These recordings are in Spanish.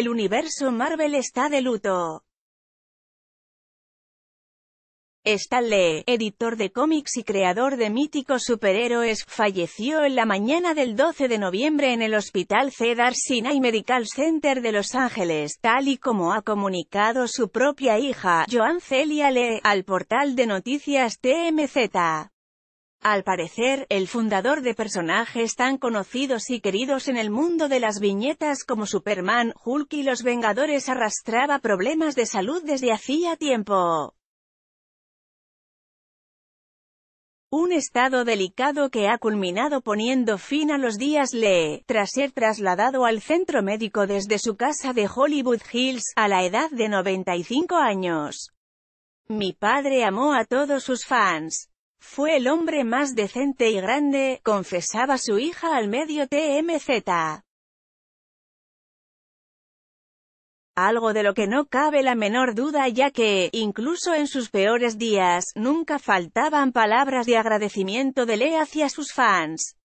El universo Marvel está de luto. Stan Lee, editor de cómics y creador de míticos superhéroes, falleció en la mañana del 12 de noviembre en el Hospital Cedar Sinai Medical Center de Los Ángeles, tal y como ha comunicado su propia hija, Joan Celia Lee, al portal de noticias TMZ. Al parecer, el fundador de personajes tan conocidos y queridos en el mundo de las viñetas como Superman, Hulk y los Vengadores arrastraba problemas de salud desde hacía tiempo. Un estado delicado que ha culminado poniendo fin a los días Lee, tras ser trasladado al centro médico desde su casa de Hollywood Hills, a la edad de 95 años. Mi padre amó a todos sus fans. Fue el hombre más decente y grande, confesaba su hija al medio TMZ. algo de lo que no cabe la menor duda ya que, incluso en sus peores días, nunca faltaban palabras de agradecimiento de Lee hacia sus fans.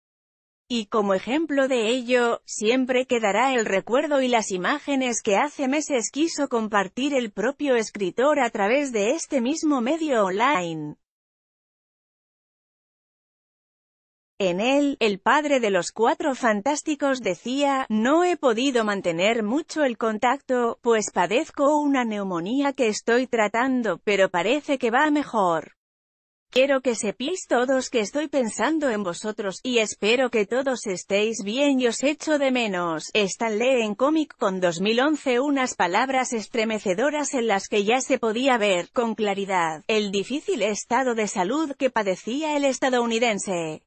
Y como ejemplo de ello, siempre quedará el recuerdo y las imágenes que hace meses quiso compartir el propio escritor a través de este mismo medio online. En él, el padre de los cuatro fantásticos decía, no he podido mantener mucho el contacto, pues padezco una neumonía que estoy tratando, pero parece que va mejor. Quiero que sepáis todos que estoy pensando en vosotros, y espero que todos estéis bien y os echo de menos. lee en cómic Con 2011 unas palabras estremecedoras en las que ya se podía ver, con claridad, el difícil estado de salud que padecía el estadounidense.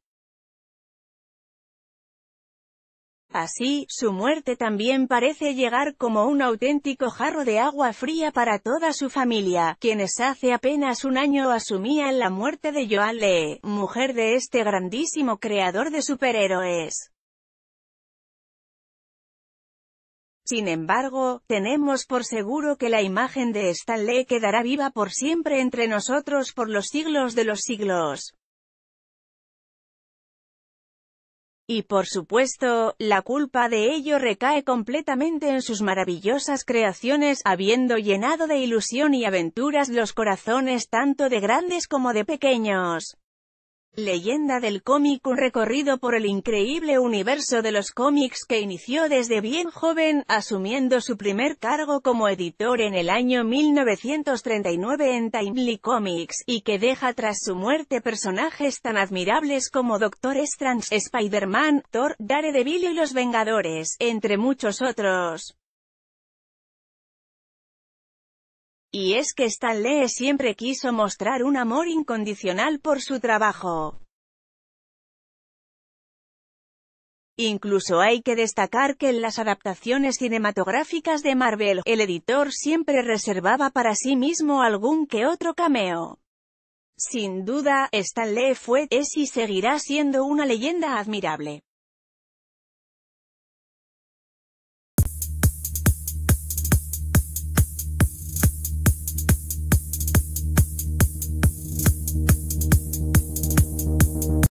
Así, su muerte también parece llegar como un auténtico jarro de agua fría para toda su familia, quienes hace apenas un año asumían la muerte de Joan Lee, mujer de este grandísimo creador de superhéroes. Sin embargo, tenemos por seguro que la imagen de Stan Lee quedará viva por siempre entre nosotros por los siglos de los siglos. Y por supuesto, la culpa de ello recae completamente en sus maravillosas creaciones, habiendo llenado de ilusión y aventuras los corazones tanto de grandes como de pequeños. Leyenda del cómic Un recorrido por el increíble universo de los cómics que inició desde bien joven, asumiendo su primer cargo como editor en el año 1939 en Timely Comics, y que deja tras su muerte personajes tan admirables como Doctor Strange, Spider-Man, Thor, Daredevil y Los Vengadores, entre muchos otros. Y es que Stan Lee siempre quiso mostrar un amor incondicional por su trabajo. Incluso hay que destacar que en las adaptaciones cinematográficas de Marvel, el editor siempre reservaba para sí mismo algún que otro cameo. Sin duda, Stan Lee fue, es y seguirá siendo una leyenda admirable.